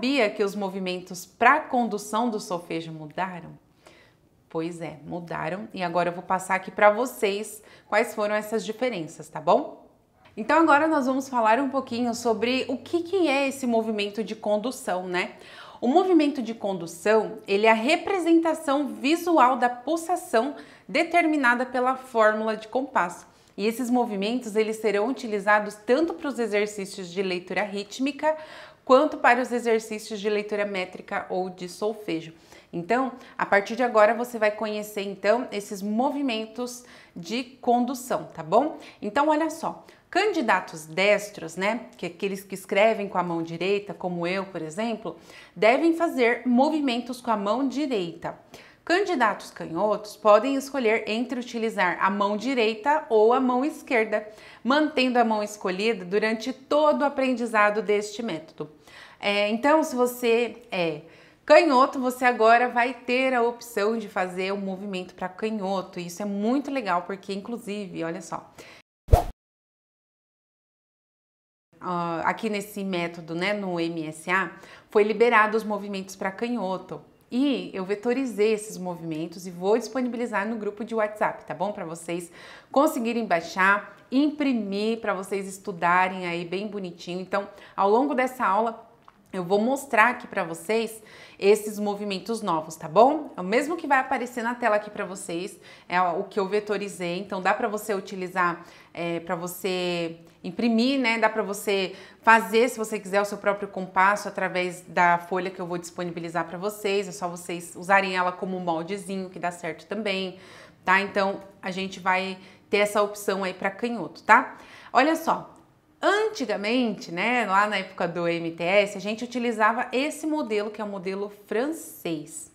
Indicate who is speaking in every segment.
Speaker 1: sabia que os movimentos para condução do solfejo mudaram? Pois é, mudaram e agora eu vou passar aqui para vocês quais foram essas diferenças, tá bom? Então agora nós vamos falar um pouquinho sobre o que, que é esse movimento de condução, né? O movimento de condução, ele é a representação visual da pulsação determinada pela fórmula de compasso. E esses movimentos eles serão utilizados tanto para os exercícios de leitura rítmica quanto para os exercícios de leitura métrica ou de solfejo. Então, a partir de agora você vai conhecer então esses movimentos de condução, tá bom? Então, olha só, Candidatos destros, né, que é aqueles que escrevem com a mão direita, como eu, por exemplo, devem fazer movimentos com a mão direita. Candidatos canhotos podem escolher entre utilizar a mão direita ou a mão esquerda, mantendo a mão escolhida durante todo o aprendizado deste método. É, então, se você é canhoto, você agora vai ter a opção de fazer o um movimento para canhoto. Isso é muito legal, porque inclusive, olha só. Ah, aqui nesse método, né, no MSA, foi liberado os movimentos para canhoto. E eu vetorizei esses movimentos e vou disponibilizar no grupo de WhatsApp, tá bom? Para vocês conseguirem baixar, imprimir, para vocês estudarem aí bem bonitinho. Então, ao longo dessa aula, eu vou mostrar aqui para vocês esses movimentos novos, tá bom? É o mesmo que vai aparecer na tela aqui para vocês, é o que eu vetorizei, então dá para você utilizar, é, para você imprimir, né? Dá para você fazer, se você quiser, o seu próprio compasso através da folha que eu vou disponibilizar para vocês. É só vocês usarem ela como moldezinho, que dá certo também, tá? Então a gente vai ter essa opção aí para canhoto, tá? Olha só, Antigamente, né, lá na época do MTS, a gente utilizava esse modelo que é o modelo francês.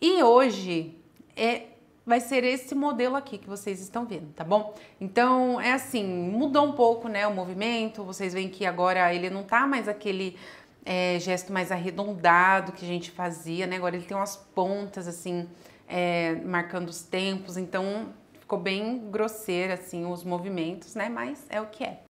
Speaker 1: E hoje é vai ser esse modelo aqui que vocês estão vendo, tá bom? Então, é assim, mudou um pouco, né, o movimento. Vocês veem que agora ele não tá mais aquele é, gesto mais arredondado que a gente fazia, né? Agora ele tem umas pontas, assim, é, marcando os tempos. Então, ficou bem grosseiro, assim, os movimentos, né? Mas é o que é.